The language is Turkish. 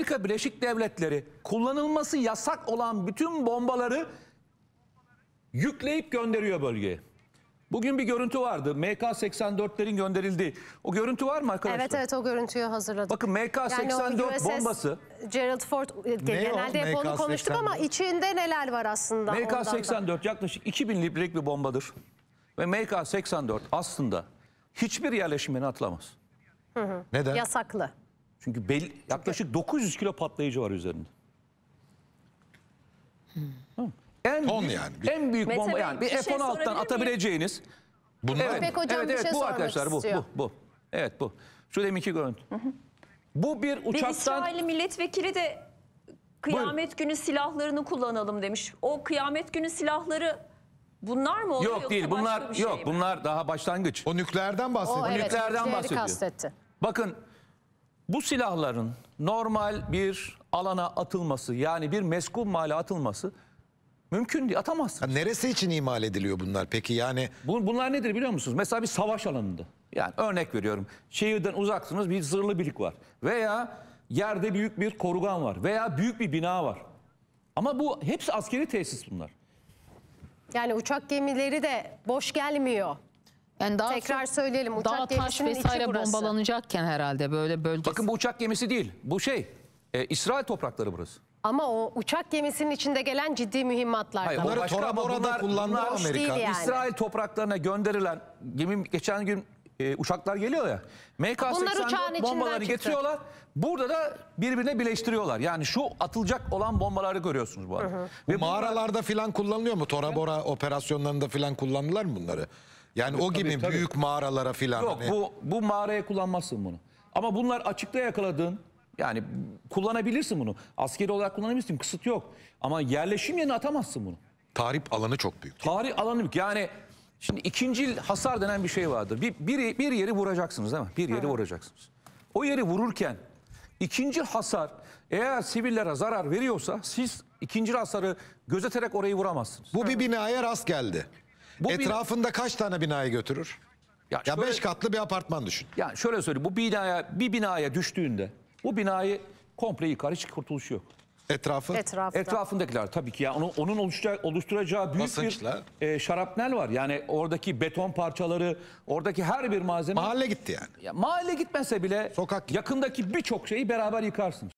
Amerika Birleşik Devletleri kullanılması yasak olan bütün bombaları yükleyip gönderiyor bölgeye. Bugün bir görüntü vardı. MK-84'lerin gönderildiği. O görüntü var mı arkadaşlar? Evet evet o görüntüyü hazırladım. Bakın MK-84 yani bombası. Gerald Ford e, genelde hep onu konuştuk ama içinde neler var aslında. MK-84 yaklaşık 2000 librelik bir bombadır. Ve MK-84 aslında hiçbir yerleşimini atlamaz. Hı hı. Neden? Yasaklı. Çünkü bel, yaklaşık 900 kilo patlayıcı var üzerinde. Tamam. En Ton büyük, yani. En büyük Mete bomba Bey, yani bir şey F-16'dan sorabilir miyim? atabileceğiniz. Bunlar mı? İpek hocam evet, bir evet, şey bu arkadaşlar bu, bu bu. Evet bu. Şu deminki görüntü. Bu bir Bir uçaktan İsrail milletvekili de kıyamet günü silahlarını kullanalım demiş. O kıyamet günü silahları bunlar mı oluyor yok değil. Bunlar şey yok. Bunlar daha başlangıç. O nükleerden bahsediyor. O evet, Nükleerden nükleeri bahsediyor. kastetti. Bakın bu silahların normal bir alana atılması yani bir meskun male atılması mümkün değil atamazsınız. Ha, neresi için imal ediliyor bunlar peki yani? Bu- Bunlar nedir biliyor musunuz? Mesela bir savaş alanında. Yani örnek veriyorum. Şehirden uzaksınız bir zırhlı birlik var. Veya yerde büyük bir korugan var. Veya büyük bir bina var. Ama bu hepsi askeri tesis bunlar. Yani uçak gemileri de boş gelmiyor. Yani daha Tekrar söyleyelim uçak dağ, taş gemisinin vesaire içi burası. bombalanacakken herhalde böyle bölgesi. Bakın bu uçak gemisi değil. Bu şey e, İsrail toprakları burası. Ama o uçak gemisinin içinde gelen ciddi mühimmatlar. Hayır, da. Bunları başka ama bunlar, Amerika. Yani. İsrail topraklarına gönderilen gemi geçen gün e, uçaklar geliyor ya. MK-84 bombaları getiriyorlar. Burada da birbirine birleştiriyorlar. Yani şu atılacak olan bombaları görüyorsunuz bu arada. Hı hı. Ve bu mağaralarda bunlar... filan kullanılıyor mu? Torabora operasyonlarında filan kullandılar mı bunları? Yani e, o gibi tabii. büyük mağaralara filan. Yok hani... bu, bu mağaraya kullanmazsın bunu. Ama bunlar açıkta yakaladığın yani kullanabilirsin bunu. Askeri olarak kullanabilirsin kısıt yok. Ama yerleşim yerine atamazsın bunu. Tarih alanı çok büyük. Tarih alanı büyük. Yani şimdi ikinci hasar denen bir şey vardır. Bir, bir, bir yeri vuracaksınız değil mi? Bir yeri vuracaksınız. O yeri vururken ikinci hasar eğer sivillere zarar veriyorsa siz ikinci hasarı gözeterek orayı vuramazsınız. Bu bir binaya rast geldi. Bu Etrafında bina... kaç tane binayı götürür? Ya, ya beş katlı bir apartman düşün. Yani şöyle söyleyeyim bu binaya bir binaya düştüğünde bu binayı komple yıkar hiç kurtuluşu yok. Etrafı? Etrafta. Etrafındakiler tabii ki. Ya onu, onun oluşturacağı, oluşturacağı büyük Basınçla. bir e, şarapnel var. Yani oradaki beton parçaları, oradaki her bir malzeme. Mahalle gitti yani. Ya, mahalle gitmese bile Sokak gitti. yakındaki birçok şeyi beraber yıkarsınız.